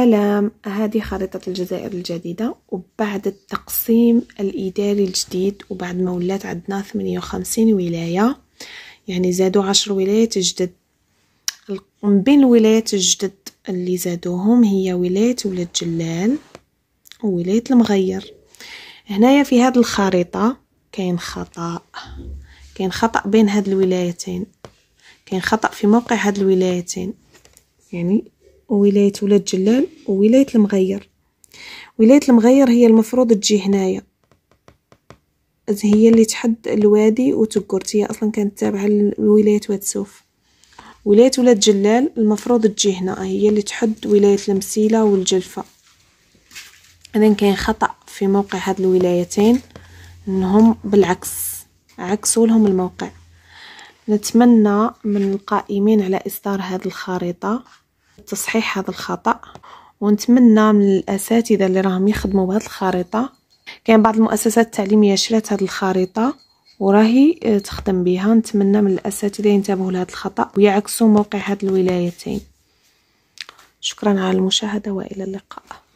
سلام هذه خريطة الجزائر الجديدة وبعد التقسيم الإداري الجديد وبعد ما ولات عندنا 58 ولاية يعني زادوا عشر ولايات جدد من بين الولايات الجدد اللي زادوهم هي ولاية ولاد جلال وولاية المغير هنايا في هذه الخريطة كاين خطأ كاين خطأ بين هاد الولايتين كاين خطأ في موقع هاد الولايتين يعني وولاية ولاد جلال وولاية المغير ولاية المغير هي المفروض تجي هنايا هي اللي تحد الوادي وتقرت هي اصلا كانت تابعه لولايه واد سوف ولايه ولاد جلال المفروض تجي هنا هي اللي تحد ولايه المسيله والجلفه اذا كاين خطا في موقع هاد الولايتين انهم بالعكس عكسوا لهم الموقع نتمنى من القائمين على اصدار هذه الخريطه تصحيح هذا الخطأ ونتمنى من الأساتذة اللي راهم يخدموا بهذه الخريطة كاين بعض المؤسسات التعليمية شرات هذه الخريطة وراهي آه، تخدم بها نتمنى من الأساتذة ينتبهوا لهذا الخطأ ويعكسوا موقع هذه الولايتين شكرا على المشاهدة وإلى اللقاء